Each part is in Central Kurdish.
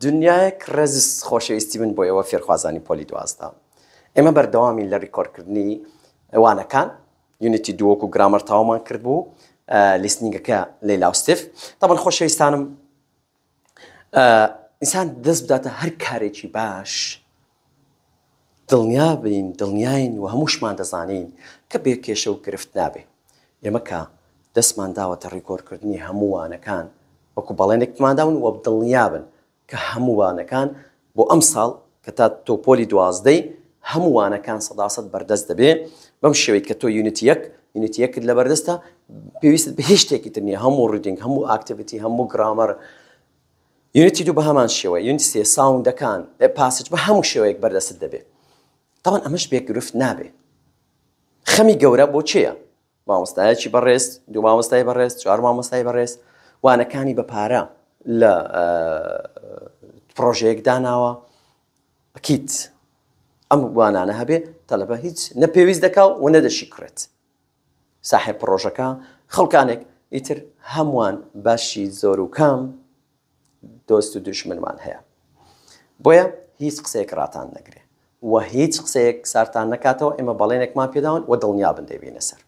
دنیایەک ڕێزست خۆشەویستی من بۆ ئەوە فێرخوازانی پۆلی دوازدا ئێمە بەردەوامی لە ریکۆردکردنی ئەوانەکان یونیتی دووەکو گرامەر تاوامان کرد بوو لیسنینگەکە لێ لاوستف تاڵ خۆشەویستانم ئینسان دەست بداتە هەر کارێکی باش دڵنیا بین دڵنیاین و هەمووشمان دەزانین کە بێ کێشە و گرفت نابێ ئێمەکە دەستمان داوەتە ڕیکۆرکردنی هەمووانەکان وەکو بەڵێنێکماداون وە دڵنیا بن کە هەمووانەکان بۆ ئەم ساڵ کە تا تۆپۆلی دوازدەی هەمووانەکان سەداست بەردەست دەبێ بەم شێوەی کە تۆ یونیتیەک یونیتیەکت لە بەردەستە پێویست بە هیچ شتێکی تنیە هەموو ڕیدنگ هەموو ئاکتیڤیتی هەموو گرامەر یونیتی دوو بە هەمان شێوە یونیسی ساوندەکان پاسج بە هەموو شێوەیەک بەردەست دەبێت تاوان ئەمەش بێگرفت نابێ خەمی گەورە بۆ چییە مامۆستایەکی بەڕێست دوو مامۆستای بەڕێست چوار مامۆستای بەڕێست وانەکانی بە پارە لە پرۆژەیەک داناوە کیت ئەم وانانە هەبێ تەلەبە هیچ نەپێویست دەکا و نەدەشیکرێت ساحێ پرۆژەکە خەڵکانێک ئیتر هەمووان باشی زۆر و کام دۆست و دوشمنمان هەیە بۆیە هیچ قسەیەک ڕاتان نەگرێ و هیچ قسەیەک سارتان نکاتەوە ئێمە بەڵێنێکمان پێداون و دڵنیا بندەبینە سەر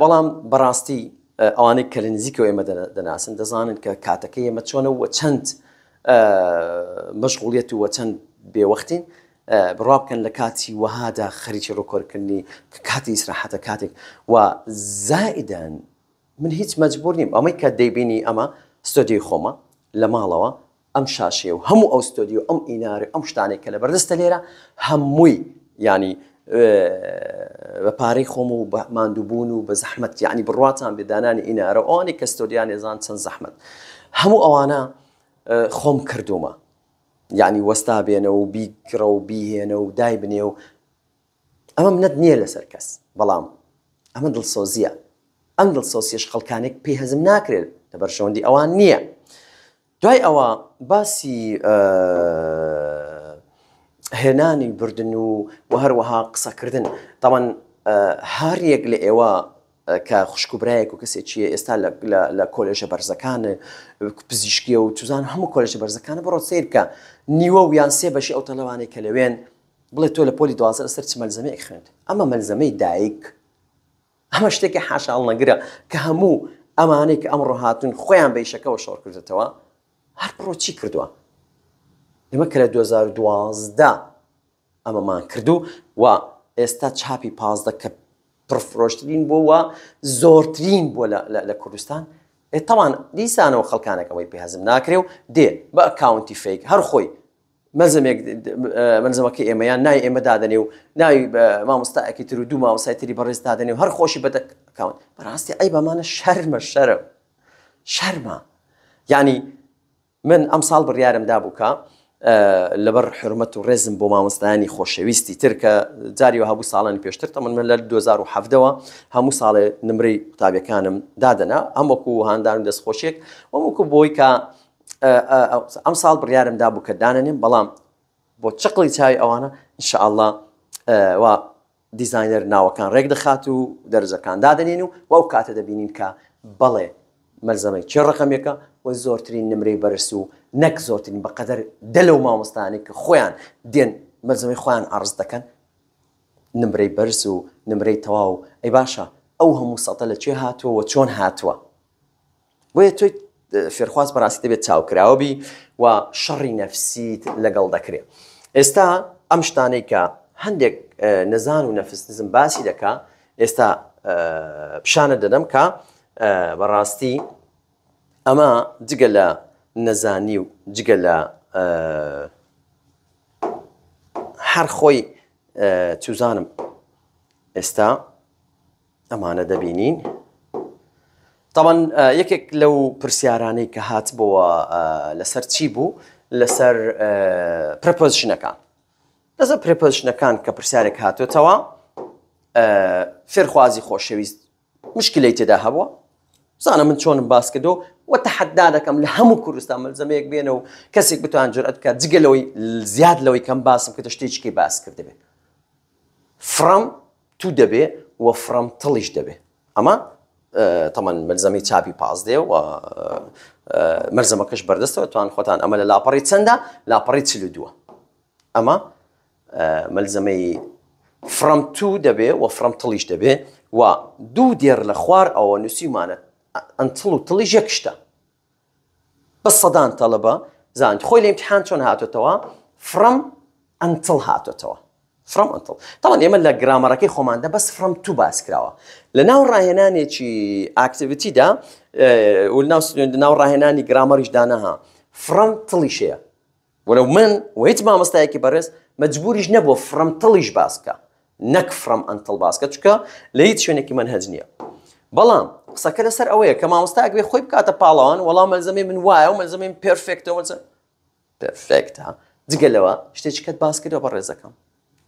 بەڵام بەڕاستی آه، ئەوانەی کە لە نزیک دناسن دەناسن دەزانن کە کاتەکەی ئێمە چۆنەوە چەند آه، مەشغوڵیت و وە چەند بێوەختین آه، بڕابکەن لە کاتی وهادا خەریکی ڕۆکۆرکردنی کە کاتی ئیسراحەتە کاتێک و من هیچ مجبورني اما ئەمەی کە دەیبینی ئەمە ستۆدیی خۆمە لە ماڵەوە ئەم شاشێ و هەموو ئەو ستۆدیو ئەم ئیناری ئەم شتانێک کە لە بەردەستە بە پارەی خۆم و بە مادووبوون و بە زەحمت یعنی بڕاتان بێدانانی ئینارە ئەوانی کەستۆدیان ێزان چەند زەحمت هەموو ئەوانە خۆم کردومە یعنی وەستا بێنە و بیکڕە و بیهێنە و دای بنێ و ئەمە منەت نییە لەسەر کەس بەڵام ئەمە دڵسۆزیە ئەم دڵسۆسیش خەڵکانێک پێی هەزم ناکرێت لە بەرشەوەندی ئەوان نییە دوای ئەوە باسی هێنانی بردن و و هەروەها قسەکردن تاوان هەریەک لە ئێوە کە خوشکوبرایەک و کەسێکیە ئێستا لە کۆلێژە بەرزەکانە پزیشکیە و توزان هەموو کۆلێژە بەرزەکانە بڕۆ سیرکە نیوە و یان سێ بەشی ئەو تەلەوانێک کە لەوێن بڵێ تۆ لە پۆلی دوازە سەر چ مەلزەمەیە خوێنند ئەمە مەلزەمەی دایک ئەمە شتێکی حاشاڵ نەگرە کە هەموو ئەمانەی کە ئەمڕۆ هاتون خۆیان بەیشەکەەوە شۆڕ کردێتەوە هەر پڕۆ چی کردووە ئێمە کە لە 2012 ئەمەمان کردو و ئێستا چاپی پازدە کە پرفرۆشترین بۆوە زۆرترین بۆ لە کوردستان تەوان دیسانەوە خەکانەکەەوەی پێهزم ناکرێ و دێ بە ئەکاونتی فیک هەر خۆی منزمەکە ئێمەیان نای ئێمە دادنێ و ناوی مامۆستاەکی تر و دوو ماوەسایتری بەڕێز دادنێ و هەر خۆشی بەدەکەون بەڕاستی ئەی بەمانە شەرمە شەرم شەرمە ینی من ئەم ساڵ بڕیارم دابووکە لەبەر حرمەت و ڕێزم بۆ مامۆستایانی خۆشەویستی تر کە جاریەوە هەبوو ساڵانی پێشتر تەمن من لە 2010ەوە هەموو ساڵێ نمرەی قوتابەکانم دادەنا ئەمەکو و هاندان دەستخۆشیێک وەموکو بۆی کە ئەم ساڵ بڕیارم دابوو کە دانەنیم بەڵام بۆ چقلی چاوی ئەوانە انشاءله دیزینەر ناوەکان ڕێک دەخات و دەرزەکان دادنێن و وەو کاتە دەبینین کە بەڵێ مەرزەمەی چه ڕقمێکە و زۆرترین نمرەی بەرس و نەک زۆرترین بەقەدەر دەلە و مامۆستانی کە خۆیان دێن مەزمی خۆیان ئارز دەکەن نمرەی بەرز و نمرەی تەواو ئەی باشە ئەو هەموو سەتە لە چێ هاتووە و چۆن هاتووە وە تۆی فێرخواز بەڕاستی دەبێت چاوکراوەبی و شەڕی نەفسیت لەگەڵ دەکرێت ئێستا ئەم شتانەی کە هەندێک نەزان و نەفسنزم باسی دەکا ئێستا پیشانە دەدەم کە بەڕاستی ئەمە جگە لە نەزانی و جگە لە هەر خۆی چوزانم ئێستا ئەمانە دەبینین تاوان یەکێک لەو پرسیارانەی کە هات بۆە لەسەر چی بوو لەسەر پرپۆزیشنەکان لەسەر پرپۆزیشنەکان کە پرسیارێک هاتوێتەوە فێرخوازی خۆشەویست مشکلی تێدا هەبووە زانە من چۆنم باس کردو وتحدى تحداد کەم لە هەموو کوردستان مەلزەمەیەک بێنە و کەسێک بتوان جرأت کە جگە لەوەی زیاد لەوەی باسم کە كي باس from دەبێت فرەم تو from وە فرەم تڵیش دەبێ ئەمە تەمەەن مەلزەمی چاپی پاس دێ و آه، آه، مەرزەمەکەش بەردەستەوە توان اما لا لە سندا لا لاپەڕی سلو دووە اما آه، ملزمي from تو دبه و from تلش دبه و دو دير لخوار او نسيمانه ئەنتڵ و تڵی ژێکشتە بە سەدان تەلبە زانیت خۆی لە امتحان چۆن هاتوتەوە فرم ئەنتڵ هاتوتەوە فرم ئەنتڵ لا جرامر لە گرامەرەکەی خۆماندا بس فرم تو باس کراوە لە ناو ڕاهێنانێکی ئاکتیویتیدا آه، ناو ڕاهێنانی گرامەریش دانەها فرم تڵیشەیە ولو من ويت ما مامەستایەکی بەڕێز مجبور نەبوو فرم تڵیش باسکە نەک فرم ئەنتڵ باسکە چکە لە هیچ شوێنێکی من هەج نییە قسەکە لەسەر ئەوەیە کە مامۆستاک بێ خۆی بکاتە پاڵەوان وەڵام مەلزەمی من وایە و مەلزەمین پرفێکتەوە پرفێکت ها جگەلەوە شتێکیکەت باس کردەوە بە ڕێزەکەم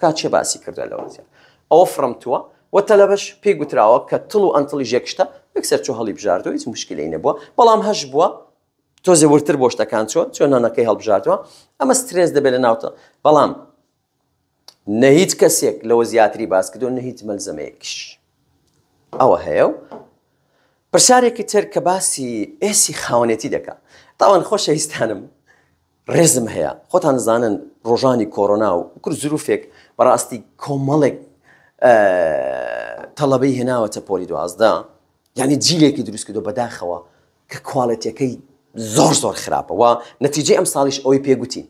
کاتچێ باسی کردە لەوەزیە ئەوە فرمتووە وە تەلەبەش پێی گوتراوە کە تڵ و ئەنتڵی ژێکشتە یەکسەر چۆ هەڵی بژاردەوە هیچ مشکلی نەبووە بەڵام هەش بووە تۆزێ ورتر بۆ شتەکان چۆن چۆن نانەکەی هەڵبژاردەوە ئەمە سترێز دەبێت لە ناوتە بەڵام نە هیچ کەسێک لەوە زیاتری باس کردو نە هیچ مەلزەمەیەکیش ئەوە هەیە و پرسیارێکی تر کە باسی ئێسی خاونێتی دەکا تاوان خۆشەویستانم ڕێزم هەیە خۆتان زانن ڕۆژانی کۆرۆنا و کورد زروفێک بەڕاستی کۆمەڵێک تەڵەبەی هێناوەتە پۆلی دوازدا یعنی جیلێکی دروستکردو بەداخەوە کە کوالەتەکەی زۆر زۆر خراپەوە نەتیجێ ئەم ساڵیش ئەوی پێگوتی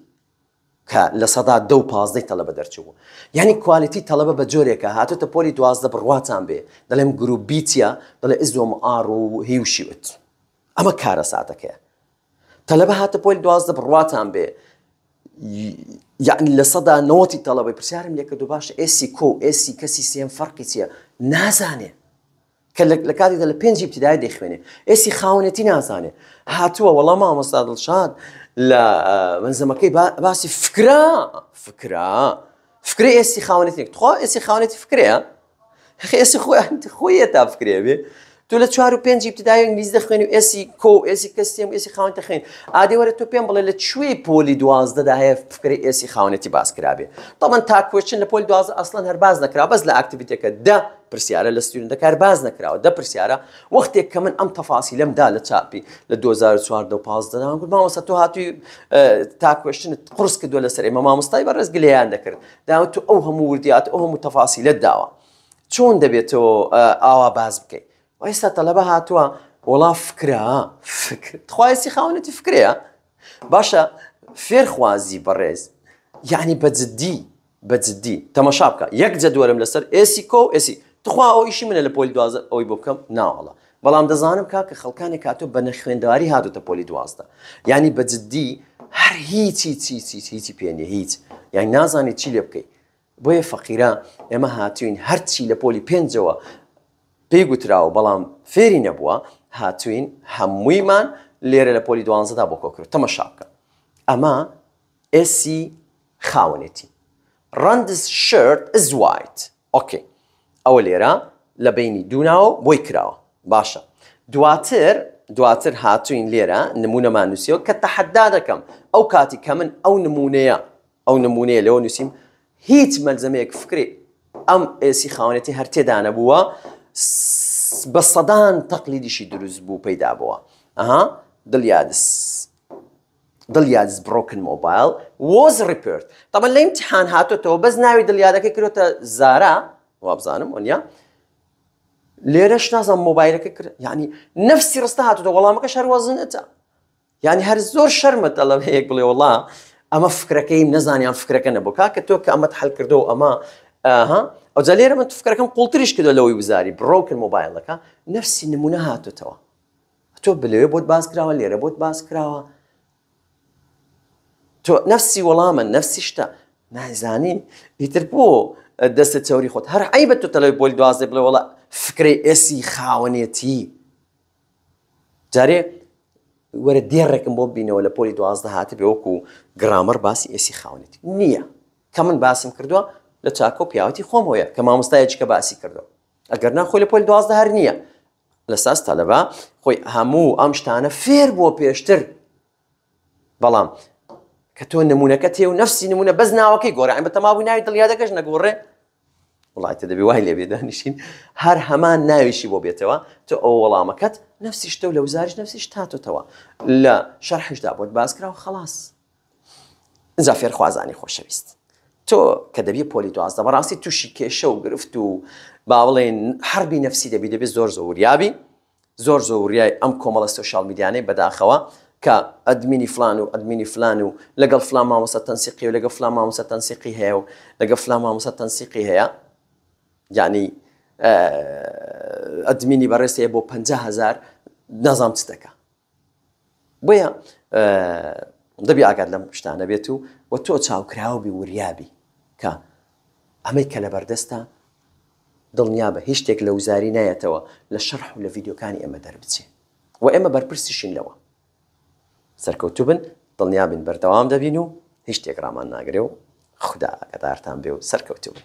کە لە سەدا دە و پازدەی تەلەبە دەرچوو یعنی کوالیتی تەلەبە بە جۆرێکە هاتوتە پۆلی دوازدە بڕواتان بێ دەڵێم گروبیتە دەڵێ ئزۆم ئار و هیوشیوت ئەمە کارە ساتەکە تەلەبە هاتە پۆلی دوازدە بڕواتان بێ یعنی لە سەدا نەوەتی تەڵەبی پرسیارم لێکە دوو باش ئسی کۆ ئسی کەسی سێن فەرقی چیە نازانێ کە لە کاتێکدا لە پێنجی ابتدای دەیخوێنێ ئسی خاونەتی نازانێ هاتووە وەڵام مامەستادڵشاد. فكرة آه، منزەمەکەی باسی فکرا فکرا فکری ئێسی خاونێتێک فكرة يا أخي فکرەیە خێسی خۆی خۆیە تا فکرێ بێ تۆ لە چوار و پێنج ابتدای ئنگلیز دەخوێن و ئسی کۆ ئسی کەستیم ئسی خاونتە خوێن ئادێوەرە تۆ پێم بڵێ لە کوێ پۆلی دوازدەدا هەیە فکری ئسی خاونەتی باس کرابێ تەمەەن تاکوێچن لە پۆل دوازە ئەسڵەن هەر باز نەکرا بەس لە ئاکتیویتەکە دە پرسیارە لە سوودن دەکار باز نکراوە دە پرسیارە وەختێک کە من ئەم تەفاسی لەمدا لە چاپی لە 2014 گوت مامۆستا تۆ هاتووی تاکوێشتنت قرس کردو لە سەرێمە مامۆستای بە ڕزگلیان دەکرد داوت تو ئەو هەموو وردیات ئەو هەموو تەفاسی لە داوە چۆن دەبێتەوە ئاوا باز بکەیت ئێستا تەلەبە هاتووە وڵا فکرا خوایسی خاونەتی فکرەیە باشە فێرخوازی بەڕێز یعنی بەجددی بەجددی تەمەشا بکە یەک جەدوەرم لەسەر ئێسی کۆ ئێسی تخوا ئەو ئیشی منە لە پۆلی دوازە ئەوی بۆ بکەم ناوەڵە بەڵام دەزانم کاکە خەڵکانی کاتۆ بە نەخوێنداری هاتوتە پۆلی دوازدە یعنی بەجددی هەر هیچی چیچی هیچی پێنیە هیچ یعنی نازانێت چی لێ بکەیت بۆیە فەقیرە ئێمە هاتوین هەرچی لە پۆلی پێنجەوە پێی گوتراوە بەڵام فێری نەبووە هاتوین هەموویمان لێرە لە پۆلی دوانزەدا بۆ کۆکرد تەمەشاکە ئەمە ئسی خاونێتی ڕندز شرت زوایت ئۆکێ ئەوە لێرە لە بینی دوناوە بۆی کراوە باشە دواتر دواتر هاتوین لێرە نمونەمان نووسیەوە کە تەحەدا دەکەم ئەو کاتی کە من ئەو نمونەیە ئەو نمونەیە لەوە نووسیم هیچ مەلزمەیەک فکری ئەم ئێسی خاونێتی هەرتێدانە بووە بە سەدان تەقلیدیشی دروست بوو پەیدا بووە ئەها دڵیادس دڵیادز برۆکن مۆبایل وۆز ریپرت تەمە لە امتحان هاتوتەوە بەس ناوی دڵیادەکە کرۆتە زارا وا بزانم وەنیا لێرە شنازان مۆبایلەکە کرد ینی نفسی ڕستە هاتوتە وەڵامەکە شەروەزنتە ینی هەر زۆر شەرمەتە لە هەیەک بڵێ وڵا ئەمە فکرەکەیم نەزانیان فکرەکە نەبووکە کە تۆ کە ئەمەت هەلکردەوە ئەمە ئاها ئەو جالێرە من تفکەکەم قوڵتریش کردو لەوەی وزاری بڕۆکن مۆبایلەکە نفسی نمونە هاتوتەوە تۆ بلوێ بۆت باز کراوە لێرە بۆت باز کراوە تۆ نفسی وەڵامە نفسی شتە نایزانین پیتر بۆ دەستە چوری خۆت هەر عی بە تۆ تەلەوەی بۆی دوازێ بڵێ وڵە فکری ئێسی خاوەنێتی جارێ وەرە دێڕێکم بۆ بینەوە لە پۆلی دوازدە هاتە بێوەکو گرامەر باسی ئێسی خاونێتی نییە کە من باسم کردووە لە چاکۆ پیاوەتی خۆمەوەیە کە مامۆستایەکی کە باسی کردەوە ئەگەر ناخۆی لە پۆل دوازدە هەر نییە لە ساس تەلەبا خۆی هەموو ئەم شتانە فێر بۆ پێشتر بەڵام کە تۆ نمونونەکە تێ و نفسی نمونە بەز ناوەکەی گۆرە ئەم بەتەما بوو ناوی دڵیا دەگەش نەگۆڕێ وڵاتە دەبی وای لێبێ دانیشین هەر هەمان ناویشی بۆ بێتەوە تۆ ئەو وەڵامەکەت نفسی شتە و لە وزارش نفسیش تاتۆتەوە لە شەرحشدا بۆت باس کرا و خلاص. زافێر خوازانی خۆشەویست. تۆ کە دەبی پۆلیتواز دە بەڕاستی تووشی کێشە و گرفت و با بڵێن هەربی نفسی دەبی دەبێت زۆر زۆریابی زۆر زۆریای ئەم کۆمەڵە سوۆشال میدیانەی بەداخەوە کە ئەدمینی فلان و ئەدمینی فلان و لەگەڵ فلان مامۆسە تەنسیقی و لەگە فلان مامۆسە تەنسیقی هەیە و لەگە فلان مامۆسە تەنسیقی هەیە یعنی ئەدمینی بەڕێستەیە بۆ 500هزار نازام چ دەکە بۆیە دەبی ئاگات لەم شتانە بێت و وە تۆ چاوکراوە بی وریابی کە ئەمەی کە لەبەردەستە دڵنیا بە هیچ شتێک لە وزاری نایەتەوە لە شەرح و لە ڤیددیوکانی ئێمە دەربچێ و ئێمە بەرپرسیشین لەوە سەرکەوتو بن دڵنیا بن بەردەوام دەبین و هیچ شتێک ڕامان ناگرێ و خدا ئەگەدارتان بێ و سەرکەوتو بن